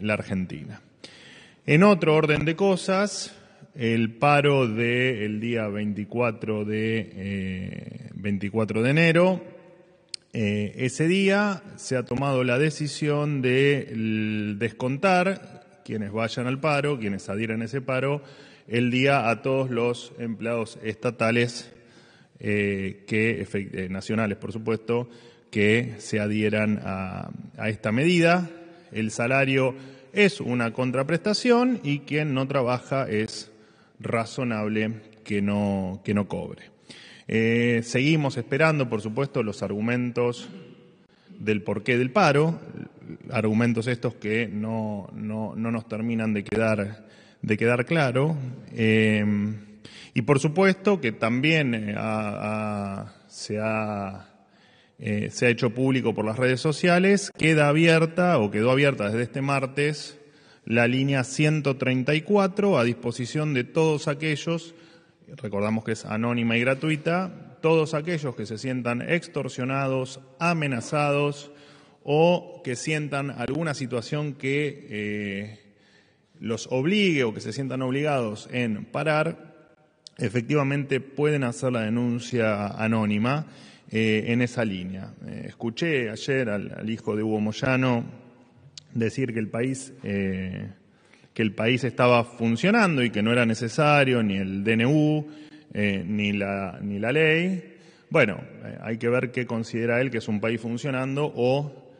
la Argentina. En otro orden de cosas, el paro del día 24 de, 24 eh, de enero, eh, ese día se ha tomado la decisión de descontar quienes vayan al paro, quienes adhieran a ese paro, el día a todos los empleados estatales eh, que, nacionales, por supuesto, que se adhieran a esta medida el salario es una contraprestación y quien no trabaja es razonable que no, que no cobre. Eh, seguimos esperando, por supuesto, los argumentos del porqué del paro, argumentos estos que no, nos terminan de quedar, de quedar claro. Eh, y por supuesto que también eh, se ha eh, se ha hecho público por las redes sociales, queda abierta o quedó abierta desde este martes la línea 134 a disposición de todos aquellos, recordamos que es anónima y gratuita, todos aquellos que se sientan extorsionados, amenazados o que sientan alguna situación que eh, los obligue o que se sientan obligados en parar, efectivamente pueden hacer la denuncia anónima eh, en esa línea. Eh, escuché ayer al, hijo de Hugo Moyano decir que el país eh, que el país estaba funcionando y que no era necesario ni el DNU ni la ley. Bueno, hay que ver qué considera él que es un país funcionando o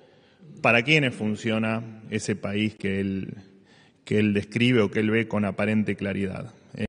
para quiénes funciona ese país que él describe o que él ve con aparente claridad.